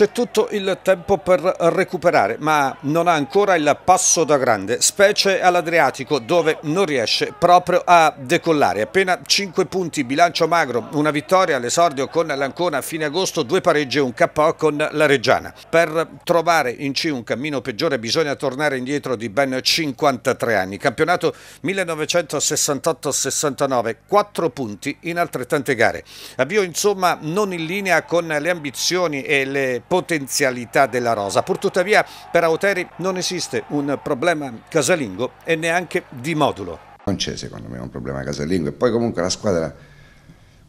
C'è tutto il tempo per recuperare, ma non ha ancora il passo da grande, specie all'Adriatico dove non riesce proprio a decollare. Appena 5 punti, bilancio magro, una vittoria all'esordio con l'Ancona a fine agosto, due pareggi e un KO con la Reggiana. Per trovare in C un cammino peggiore bisogna tornare indietro di ben 53 anni. Campionato 1968-69, 4 punti in altrettante gare. Avvio insomma non in linea con le ambizioni e le potenzialità della rosa. Purtuttavia per Auteri non esiste un problema casalingo e neanche di modulo. Non c'è secondo me un problema casalingo e poi comunque la squadra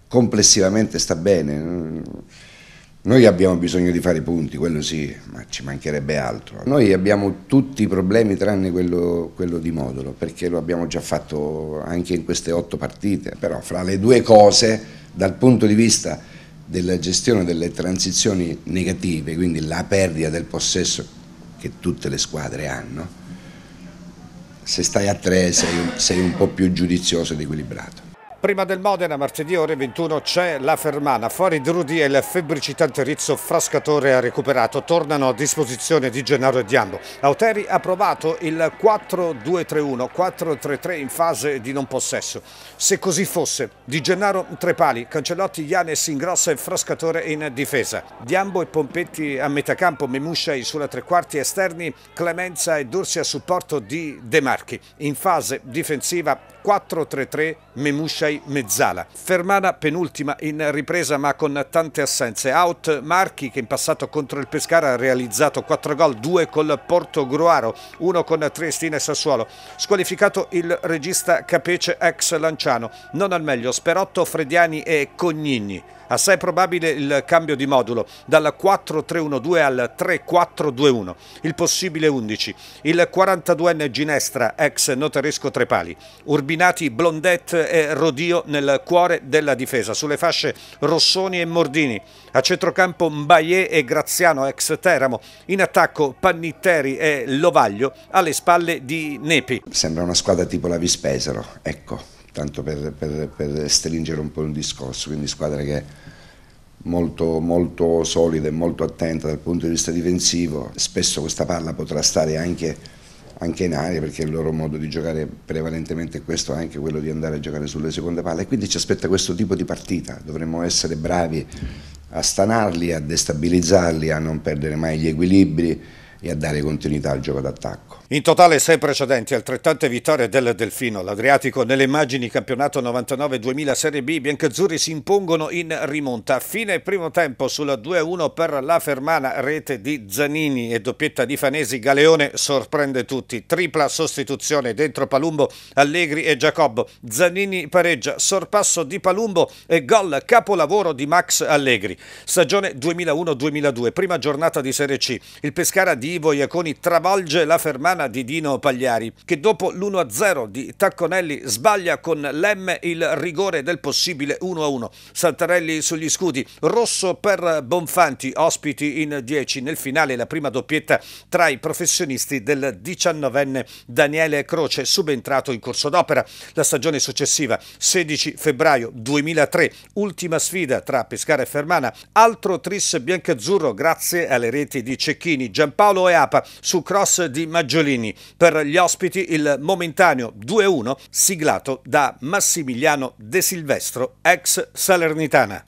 complessivamente sta bene. Noi abbiamo bisogno di fare i punti, quello sì, ma ci mancherebbe altro. Noi abbiamo tutti i problemi tranne quello, quello di modulo, perché lo abbiamo già fatto anche in queste otto partite. Però fra le due cose, dal punto di vista della gestione delle transizioni negative, quindi la perdita del possesso che tutte le squadre hanno, se stai a tre sei un, sei un po' più giudizioso ed equilibrato. Prima del Modena, martedì ore 21, c'è la Fermana. Fuori Drudi e il febbricitante Rizzo Frascatore ha recuperato. Tornano a disposizione di Gennaro e Diambo. Auteri ha provato il 4-2-3-1, 4-3-3 in fase di non possesso. Se così fosse, Di Gennaro tre pali, Cancellotti, Ianes in grossa e Frascatore in difesa. Diambo e Pompetti a metà campo, Memusciai sulla tre quarti esterni, Clemenza e Dursi a supporto di De Marchi. In fase difensiva 4-3-3, Memusciai Uruguay mezzala. Fermana penultima in ripresa ma con tante assenze. Out Marchi che in passato contro il Pescara ha realizzato 4 gol, 2 col Porto Gruaro, 1 con Triestina e Sassuolo. Squalificato il regista Capece ex Lanciano. Non al meglio Sperotto, Frediani e Cognini. Assai probabile il cambio di modulo dal 4-3-1-2 al 3-4-2-1, il possibile 11, il 42enne Ginestra, ex Noteresco Trepali, Urbinati, Blondet e Rodin. Dio nel cuore della difesa, sulle fasce Rossoni e Mordini, a centrocampo Mbaye e Graziano ex Teramo, in attacco Pannitteri e Lovaglio alle spalle di Nepi. Sembra una squadra tipo la Vispesero, ecco, tanto per, per, per stringere un po' il discorso, quindi squadra che è molto, molto solida e molto attenta dal punto di vista difensivo, spesso questa palla potrà stare anche anche in aria perché il loro modo di giocare prevalentemente è questo, anche quello di andare a giocare sulle seconde palle. Quindi ci aspetta questo tipo di partita, dovremmo essere bravi a stanarli, a destabilizzarli, a non perdere mai gli equilibri e a dare continuità al gioco d'attacco. In totale sei precedenti, altrettante vittorie del Delfino. L'Adriatico nelle immagini campionato 99-2000 Serie B, i biancazzurri si impongono in rimonta. Fine primo tempo sulla 2-1 per la Fermana, rete di Zanini e doppietta di Fanesi. Galeone sorprende tutti, tripla sostituzione dentro Palumbo, Allegri e Giacobbo. Zanini pareggia, sorpasso di Palumbo e gol capolavoro di Max Allegri. Stagione 2001-2002, prima giornata di Serie C. Il Pescara di Ivo Iaconi travolge la fermana di Dino Pagliari, che dopo l'1-0 di Tacconelli sbaglia con Lemme il rigore del possibile 1-1. Saltarelli sugli scudi, rosso per Bonfanti, ospiti in 10. Nel finale la prima doppietta tra i professionisti del 19enne Daniele Croce, subentrato in corso d'opera. La stagione successiva, 16 febbraio 2003, ultima sfida tra Pescara e Fermana, altro tris biancazzurro grazie alle reti di Cecchini, Giampaolo Sassuolo e APA su cross di Maggiolini. Per gli ospiti il momentaneo 2-1 siglato da Massimiliano De Silvestro, ex Salernitana.